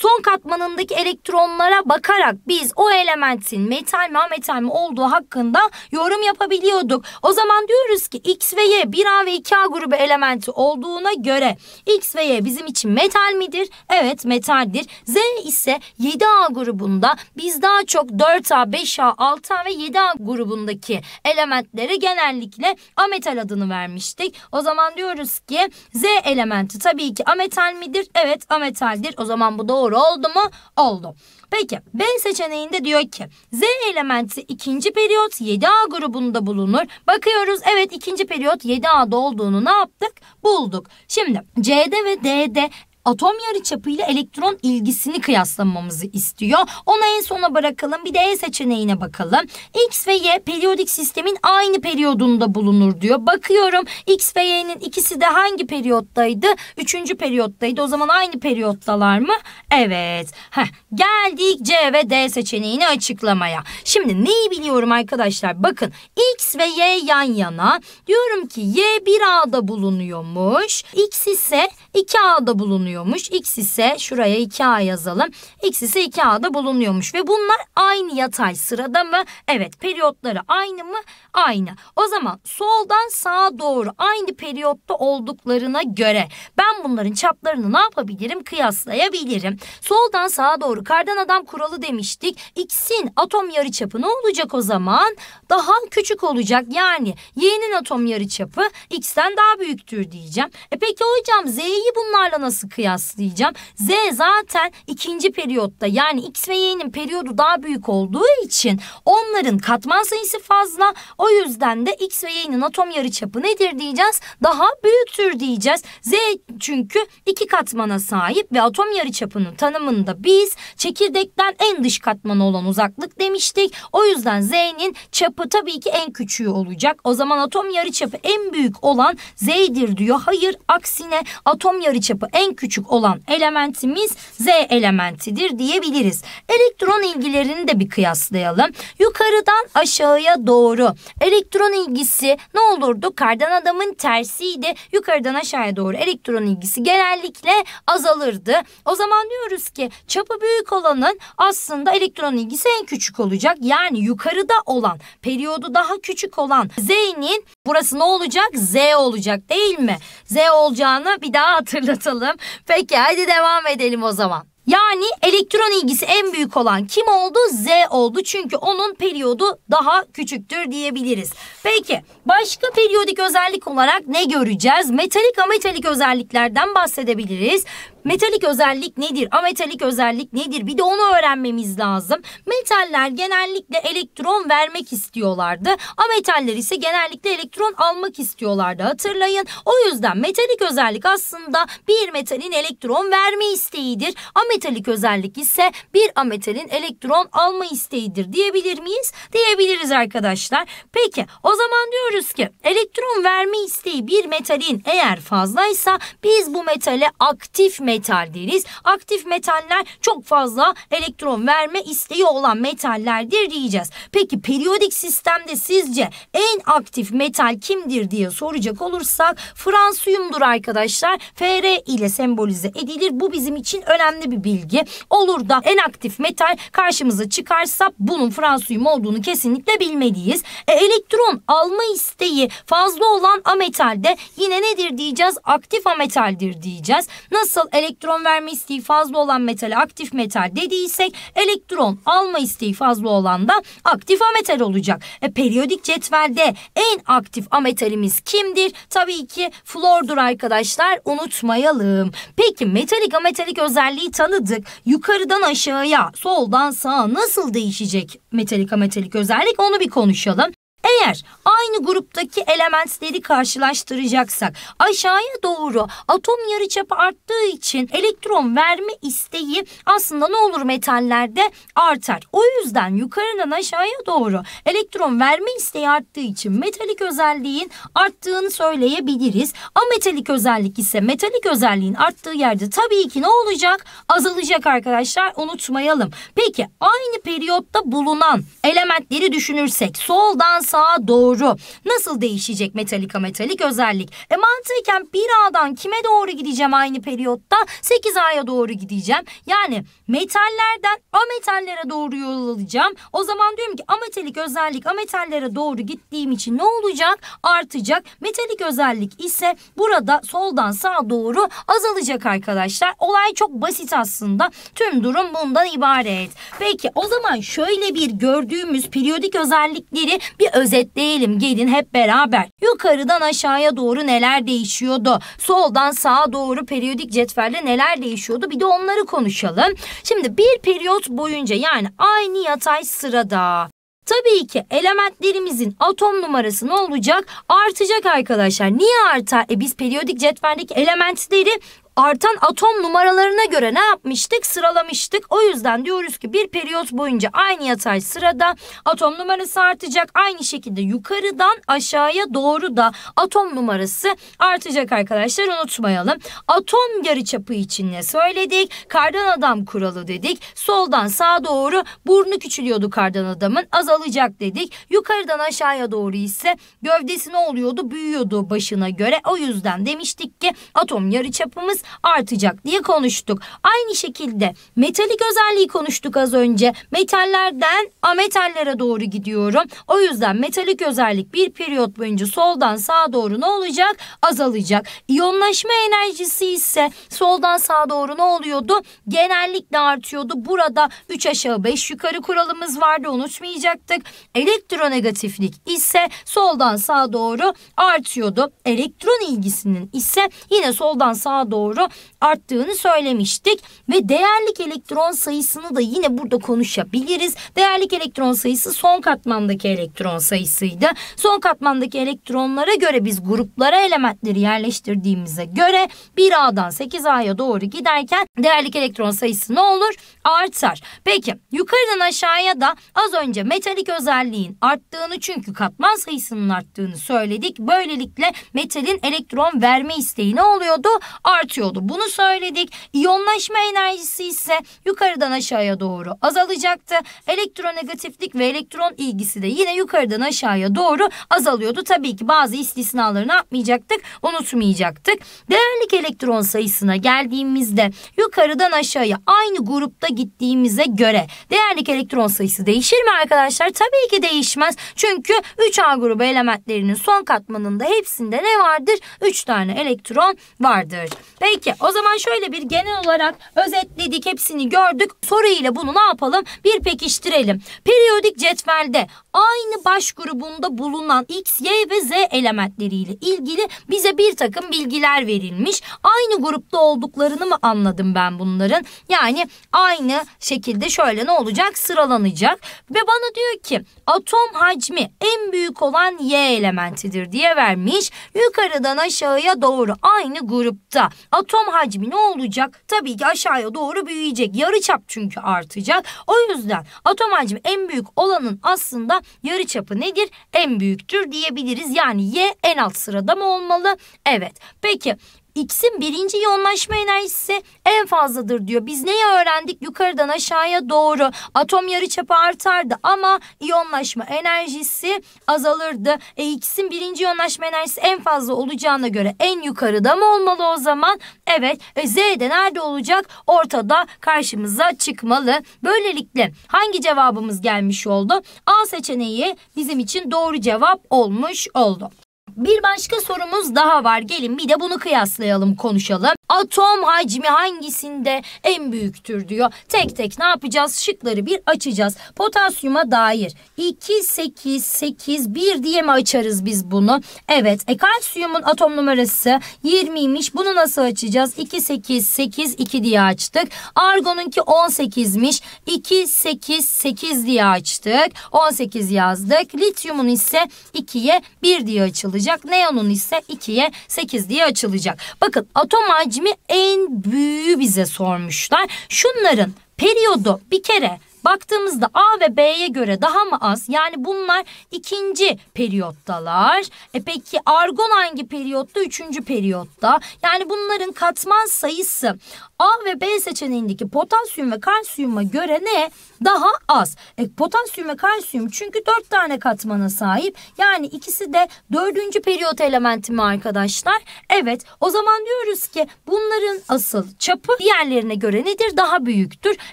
son katmanındaki elektronlara bakarak biz o elementin metal mi ametal mi olduğu hakkında yorum yapabiliyorduk. O zaman diyoruz ki X ve Y 1A ve 2A grubu elementi olduğuna göre X ve Y bizim için metal midir? Evet metaldir. Z ise 7A grubunda biz daha çok 4A, 5A, 6A ve 7A grubundaki elementlere genellikle ametal adını vermiştik. O zaman diyoruz ki Z elementi tabii ki ametal midir? Evet ametaldir. O zaman bu doğru Doğru oldu mu? Oldu. Peki B seçeneğinde diyor ki Z elementi ikinci periyot 7A grubunda bulunur. Bakıyoruz evet ikinci periyot 7A'da olduğunu ne yaptık? Bulduk. Şimdi C'de ve D'de atom yarı yarıçapıyla elektron ilgisini kıyaslamamızı istiyor. Onu en sona bırakalım. Bir de E seçeneğine bakalım. X ve Y periyodik sistemin aynı periyodunda bulunur diyor. Bakıyorum X ve Y'nin ikisi de hangi periyottaydı? Üçüncü periyottaydı. O zaman aynı periyottalar mı? Evet. Heh, geldik C ve D seçeneğini açıklamaya. Şimdi neyi biliyorum arkadaşlar? Bakın X ve Y yan yana. Diyorum ki Y bir ada bulunuyormuş. X ise iki ada bulunuyor bulunuyormuş. X ise şuraya 2A yazalım. X ise 2A'da bulunuyormuş ve bunlar aynı yatay sırada mı? Evet periyotları aynı mı? Aynı. O zaman soldan sağa doğru aynı periyotta olduklarına göre ben bunların çaplarını ne yapabilirim? Kıyaslayabilirim. Soldan sağa doğru kardan adam kuralı demiştik. X'in atom yarıçapı ne olacak o zaman? Daha küçük olacak. Yani Y'nin atom yarıçapı X'ten daha büyüktür diyeceğim. E peki hocam Z'yi bunlarla nasıl kıyaslayabilirim? kıyaslayacağım. Z zaten ikinci periyotta yani X ve Y'nin periyodu daha büyük olduğu için onların katman sayısı fazla. O yüzden de X ve Y'nin atom yarı çapı nedir diyeceğiz? Daha büyüktür diyeceğiz. Z çünkü iki katmana sahip ve atom yarı çapının tanımında biz çekirdekten en dış katmana olan uzaklık demiştik. O yüzden Z'nin çapı tabii ki en küçüğü olacak. O zaman atom yarı çapı en büyük olan Z'dir diyor. Hayır aksine atom yarı çapı en küçük küçük olan elementimiz Z elementidir diyebiliriz. Elektron ilgilerini de bir kıyaslayalım. Yukarıdan aşağıya doğru elektron ilgisi ne olurdu? Kardan adamın tersiydi. Yukarıdan aşağıya doğru elektron ilgisi genellikle azalırdı. O zaman diyoruz ki çapı büyük olanın aslında elektron ilgisi en küçük olacak. Yani yukarıda olan, periyodu daha küçük olan Z'nin burası ne olacak? Z olacak değil mi? Z olacağını bir daha hatırlatalım. Peki hadi devam edelim o zaman. Yani elektron ilgisi en büyük olan kim oldu? Z oldu. Çünkü onun periyodu daha küçüktür diyebiliriz. Peki başka periyodik özellik olarak ne göreceğiz? Metalik ametalik özelliklerden bahsedebiliriz. Metalik özellik nedir? Ametalik özellik nedir? Bir de onu öğrenmemiz lazım. Metaller genellikle elektron vermek istiyorlardı. Ametaller ise genellikle elektron almak istiyorlardı. Hatırlayın. O yüzden metalik özellik aslında bir metalin elektron verme isteğidir. Ametalik özellik ise bir ametalin elektron alma isteğidir diyebilir miyiz? Diyebiliriz arkadaşlar. Peki o zaman diyoruz ki elektron verme isteği bir metalin eğer fazlaysa biz bu metale aktif metal metal deriz. Aktif metaller çok fazla elektron verme isteği olan metallerdir diyeceğiz. Peki periyodik sistemde sizce en aktif metal kimdir diye soracak olursak fransiyumdur arkadaşlar. Fr ile sembolize edilir. Bu bizim için önemli bir bilgi. Olur da en aktif metal karşımıza çıkarsa bunun fransiyum olduğunu kesinlikle bilmeliyiz. E, elektron alma isteği fazla olan ametalde yine nedir diyeceğiz? Aktif ametaldir diyeceğiz. Nasıl elektron verme isteği fazla olan metale aktif metal dediysek elektron alma isteği fazla olan da aktif ametal olacak. E, periyodik cetvelde en aktif ametalimiz kimdir? Tabii ki flordur arkadaşlar unutmayalım. Peki metalik ametalik özelliği tanıdık. Yukarıdan aşağıya soldan sağa nasıl değişecek metalik ametalik özellik onu bir konuşalım. Eğer aynı gruptaki elementleri karşılaştıracaksak aşağıya doğru atom yarıçapı arttığı için elektron verme isteği aslında ne olur metallerde artar. O yüzden yukarıdan aşağıya doğru elektron verme isteği arttığı için metalik özelliğin arttığını söyleyebiliriz. Ametalik özellik ise metalik özelliğin arttığı yerde tabii ki ne olacak? Azalacak arkadaşlar unutmayalım. Peki aynı periyotta bulunan elementleri düşünürsek soldan sağa doğru nasıl değişecek metalika metalik özellik? E mantıken bir adan kime doğru gideceğim aynı periyotta? 8A'ya doğru gideceğim. Yani metallerden ametallere doğru yol alacağım. O zaman diyorum ki ametalik özellik ametallere doğru gittiğim için ne olacak? Artacak. Metalik özellik ise burada soldan sağa doğru azalacak arkadaşlar. Olay çok basit aslında. Tüm durum bundan ibaret. Peki o zaman şöyle bir gördüğümüz periyodik özellikleri bir Özetleyelim gelin hep beraber. Yukarıdan aşağıya doğru neler değişiyordu? Soldan sağa doğru periyodik cetvelde neler değişiyordu? Bir de onları konuşalım. Şimdi bir periyot boyunca yani aynı yatay sırada Tabii ki elementlerimizin atom numarası ne olacak? Artacak arkadaşlar. Niye artar? E biz periyodik cetveldeki elementleri artan atom numaralarına göre ne yapmıştık? Sıralamıştık. O yüzden diyoruz ki bir periyot boyunca aynı yatay sırada atom numarası artacak. Aynı şekilde yukarıdan aşağıya doğru da atom numarası artacak arkadaşlar unutmayalım. Atom yarıçapı için ne söyledik? Kardan adam kuralı dedik. Soldan sağa doğru burnu küçülüyordu kardan adamın. Azalacak dedik. Yukarıdan aşağıya doğru ise gövdesi ne oluyordu? Büyüyordu başına göre. O yüzden demiştik ki atom yarıçapımız artacak diye konuştuk. Aynı şekilde metalik özelliği konuştuk az önce. Metallerden ametallere doğru gidiyorum. O yüzden metalik özellik bir periyot boyunca soldan sağa doğru ne olacak? Azalacak. İyonlaşma enerjisi ise soldan sağa doğru ne oluyordu? Genellikle artıyordu. Burada 3 aşağı 5 yukarı kuralımız vardı unutmayacaktık. Elektronegatiflik ise soldan sağa doğru artıyordu. Elektron ilgisinin ise yine soldan sağa doğru doğru arttığını söylemiştik. Ve değerlik elektron sayısını da yine burada konuşabiliriz. Değerlik elektron sayısı son katmandaki elektron sayısıydı. Son katmandaki elektronlara göre biz gruplara elementleri yerleştirdiğimize göre 1A'dan 8A'ya doğru giderken değerlik elektron sayısı ne olur? Artar. Peki yukarıdan aşağıya da az önce metalik özelliğin arttığını çünkü katman sayısının arttığını söyledik. Böylelikle metalin elektron verme isteği ne oluyordu? Artıyor artıyordu. Bunu söyledik. İyonlaşma enerjisi ise yukarıdan aşağıya doğru azalacaktı. Elektronegatiflik ve elektron ilgisi de yine yukarıdan aşağıya doğru azalıyordu. Tabii ki bazı istisnalarını yapmayacaktık, unutmayacaktık. Değerlik elektron sayısına geldiğimizde yukarıdan aşağıya aynı grupta gittiğimize göre değerlik elektron sayısı değişir mi arkadaşlar? Tabii ki değişmez. Çünkü 3A grubu elementlerinin son katmanında hepsinde ne vardır? 3 tane elektron vardır. Ve Peki o zaman şöyle bir genel olarak özetledik hepsini gördük. Soruyla bunu ne yapalım? Bir pekiştirelim. Periyodik cetvelde aynı baş grubunda bulunan X, Y ve Z elementleriyle ilgili bize bir takım bilgiler verilmiş. Aynı grupta olduklarını mı anladım ben bunların? Yani aynı şekilde şöyle ne olacak? Sıralanacak ve bana diyor ki atom hacmi en büyük olan Y elementidir diye vermiş. Yukarıdan aşağıya doğru aynı grupta atom hacmi ne olacak? Tabii ki aşağıya doğru büyüyecek. Yarıçap çünkü artacak. O yüzden atom hacmi en büyük olanın aslında sırada yarı çapı nedir? En büyüktür diyebiliriz. Yani y en alt sırada mı olmalı? Evet. Peki X'in birinci yoğunlaşma enerjisi en fazladır diyor. Biz neyi öğrendik? Yukarıdan aşağıya doğru atom yarıçapı artardı ama iyonlaşma enerjisi azalırdı. E, X'in birinci yoğunlaşma enerjisi en fazla olacağına göre en yukarıda mı olmalı o zaman? Evet. E, Z de nerede olacak? Ortada karşımıza çıkmalı. Böylelikle hangi cevabımız gelmiş oldu? A seçeneği bizim için doğru cevap olmuş oldu. Bir başka sorumuz daha var. Gelin bir de bunu kıyaslayalım, konuşalım atom hacmi hangisinde en büyüktür diyor. Tek tek ne yapacağız? Şıkları bir açacağız. Potasyuma dair 2, 8, 8, 1 diye mi açarız biz bunu? Evet. E, kalsiyumun atom numarası 20'ymiş. Bunu nasıl açacağız? 2, 8, 8, 2 diye açtık. Argon'unki 18'miş. 2, 8, 8 diye açtık. 18 yazdık. Lityumun ise 2'ye 1 diye açılacak. Neonun ise 2'ye 8 diye açılacak. Bakın atom hacmi hacmi en büyüğü bize sormuşlar. Şunların periyodu bir kere Baktığımızda A ve B'ye göre daha mı az? Yani bunlar ikinci periyottalar. E peki argon hangi periyotta? Üçüncü periyotta. Yani bunların katman sayısı A ve B seçeneğindeki potasyum ve kalsiyuma göre ne? Daha az. E, potasyum ve kalsiyum çünkü dört tane katmana sahip. Yani ikisi de dördüncü periyot elementi mi arkadaşlar? Evet. O zaman diyoruz ki bunların asıl çapı diğerlerine göre nedir? Daha büyüktür.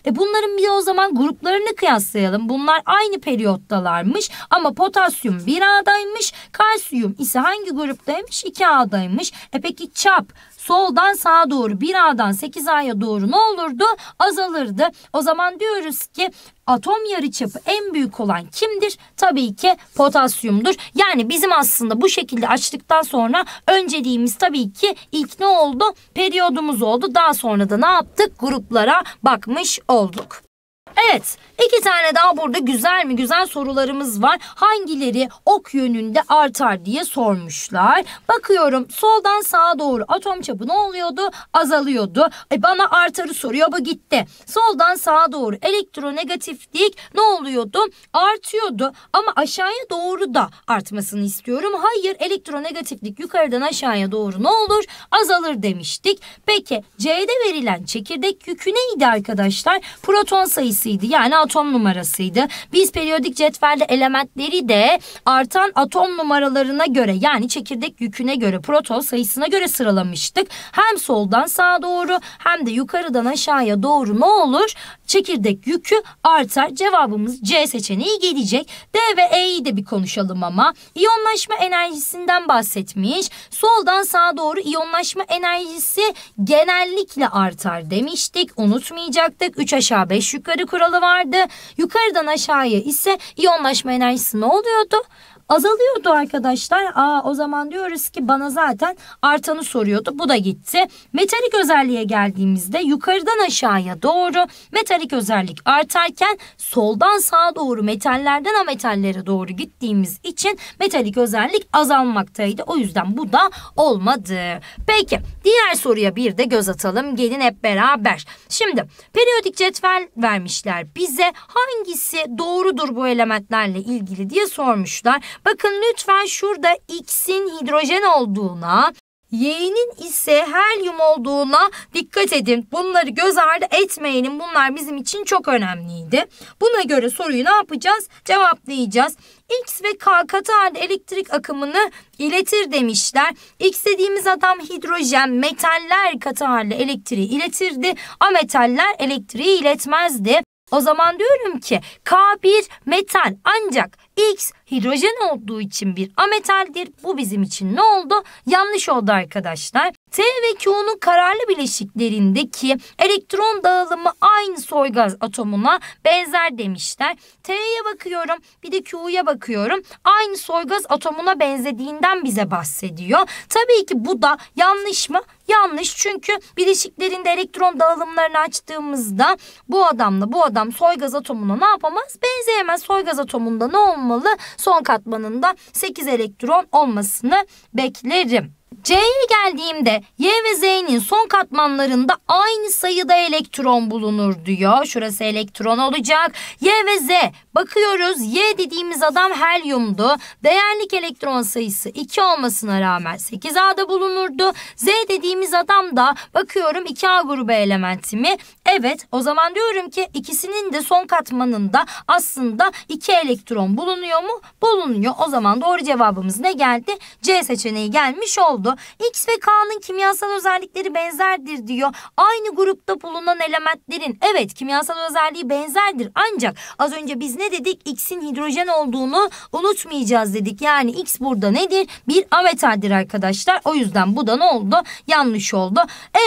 E bunların bir de o zaman grup gruplarını kıyaslayalım. Bunlar aynı periyottalarmış ama potasyum 1 A'daymış. Kalsiyum ise hangi gruptaymış? 2 A'daymış. E peki çap soldan sağa doğru 1A'dan 8A'ya doğru ne olurdu? Azalırdı. O zaman diyoruz ki atom yarıçapı en büyük olan kimdir? Tabii ki potasyumdur. Yani bizim aslında bu şekilde açtıktan sonra önceliğimiz tabii ki ilk ne oldu? Periyodumuz oldu. Daha sonra da ne yaptık? Gruplara bakmış olduk. Evet iki tane daha burada güzel mi güzel sorularımız var. Hangileri ok yönünde artar diye sormuşlar. Bakıyorum soldan sağa doğru atom çapı ne oluyordu? Azalıyordu. E bana artarı soruyor bu gitti. Soldan sağa doğru elektronegatiflik ne oluyordu? Artıyordu ama aşağıya doğru da artmasını istiyorum. Hayır elektronegatiflik yukarıdan aşağıya doğru ne olur? Azalır demiştik. Peki C'de verilen çekirdek yükü neydi arkadaşlar? Proton sayısı numarasıydı. Yani atom numarasıydı. Biz periyodik cetvelde elementleri de artan atom numaralarına göre yani çekirdek yüküne göre proton sayısına göre sıralamıştık. Hem soldan sağa doğru hem de yukarıdan aşağıya doğru ne olur? Çekirdek yükü artar. Cevabımız C seçeneği gelecek. D ve E'yi de bir konuşalım ama. İyonlaşma enerjisinden bahsetmiş. Soldan sağa doğru iyonlaşma enerjisi genellikle artar demiştik. Unutmayacaktık. 3 aşağı 5 yukarı kuralı vardı. Yukarıdan aşağıya ise iyonlaşma enerjisi ne oluyordu? azalıyordu arkadaşlar. Aa o zaman diyoruz ki bana zaten artanı soruyordu. Bu da gitti. Metalik özelliğe geldiğimizde yukarıdan aşağıya doğru metalik özellik artarken soldan sağa doğru metallerden ametallere doğru gittiğimiz için metalik özellik azalmaktaydı. O yüzden bu da olmadı. Peki diğer soruya bir de göz atalım. Gelin hep beraber. Şimdi periyodik cetvel vermişler bize hangisi doğrudur bu elementlerle ilgili diye sormuşlar. Bakın lütfen şurada X'in hidrojen olduğuna, Y'nin ise helyum olduğuna dikkat edin. Bunları göz ardı etmeyelim. Bunlar bizim için çok önemliydi. Buna göre soruyu ne yapacağız? Cevaplayacağız. X ve K katı halde elektrik akımını iletir demişler. X dediğimiz adam hidrojen, metaller katı halde elektriği iletirdi. A metaller elektriği iletmezdi. O zaman diyorum ki K bir metal ancak X hidrojen olduğu için bir ametaldir. Bu bizim için ne oldu? Yanlış oldu arkadaşlar. T ve Q'nun kararlı bileşiklerindeki elektron dağılımı aynı soy gaz atomuna benzer demişler. T'ye bakıyorum bir de Q'ya bakıyorum. Aynı soy gaz atomuna benzediğinden bize bahsediyor. Tabii ki bu da yanlış mı? Yanlış çünkü bileşiklerinde elektron dağılımlarını açtığımızda bu adamla bu adam soy gaz atomuna ne yapamaz? Benzeyemez. Soy gaz atomunda ne olmalı? son katmanında 8 elektron olmasını beklerim. C'ye geldiğimde Y ve Z'nin son katmanlarında aynı sayıda elektron bulunur diyor. Şurası elektron olacak. Y ve Z bakıyoruz Y dediğimiz adam helyumdu. Değerlik elektron sayısı 2 olmasına rağmen 8A'da bulunurdu. Z dediğimiz adam da bakıyorum 2A grubu elementi mi? Evet o zaman diyorum ki ikisinin de son katmanında aslında 2 elektron bulunuyor mu? Bulunuyor. O zaman doğru cevabımız ne geldi? C seçeneği gelmiş oldu oldu. X ve K'nın kimyasal özellikleri benzerdir diyor. Aynı grupta bulunan elementlerin evet kimyasal özelliği benzerdir ancak az önce biz ne dedik? X'in hidrojen olduğunu unutmayacağız dedik. Yani X burada nedir? Bir ametaldir arkadaşlar. O yüzden bu da ne oldu? Yanlış oldu.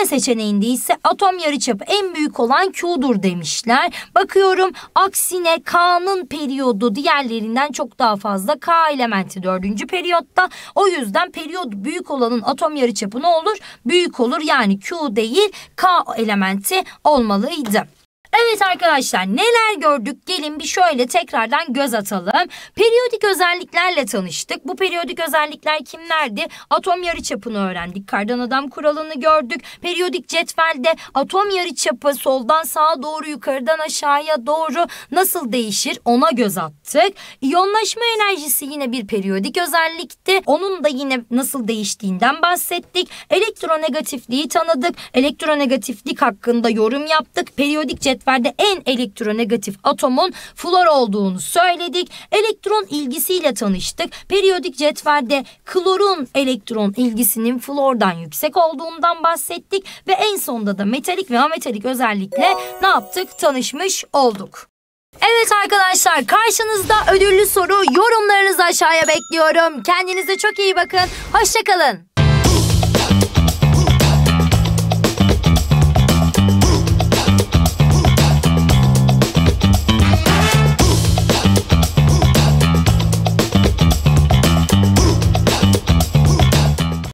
E seçeneğinde ise atom yarıçapı en büyük olan Q'dur demişler. Bakıyorum aksine K'nın periyodu diğerlerinden çok daha fazla. K elementi dördüncü periyotta. O yüzden periyod büyük olan olanın atom yarıçapı ne olur? Büyük olur yani Q değil K elementi olmalıydı. Evet arkadaşlar neler gördük gelin bir şöyle tekrardan göz atalım. Periyodik özelliklerle tanıştık. Bu periyodik özellikler kimlerdi? Atom yarıçapını öğrendik. Kardan adam kuralını gördük. Periyodik cetvelde atom yarıçapı soldan sağa doğru yukarıdan aşağıya doğru nasıl değişir ona göz attık. İyonlaşma enerjisi yine bir periyodik özellikti. Onun da yine nasıl değiştiğinden bahsettik. Elektronegatifliği tanıdık. Elektronegatiflik hakkında yorum yaptık. Periyodik cetvelde cetvelde en elektronegatif atomun flor olduğunu söyledik. Elektron ilgisiyle tanıştık. Periyodik cetvelde klorun elektron ilgisinin flordan yüksek olduğundan bahsettik ve en sonunda da metalik ve ametalik özellikle ne yaptık? Tanışmış olduk. Evet arkadaşlar karşınızda ödüllü soru yorumlarınızı aşağıya bekliyorum. Kendinize çok iyi bakın. Hoşçakalın.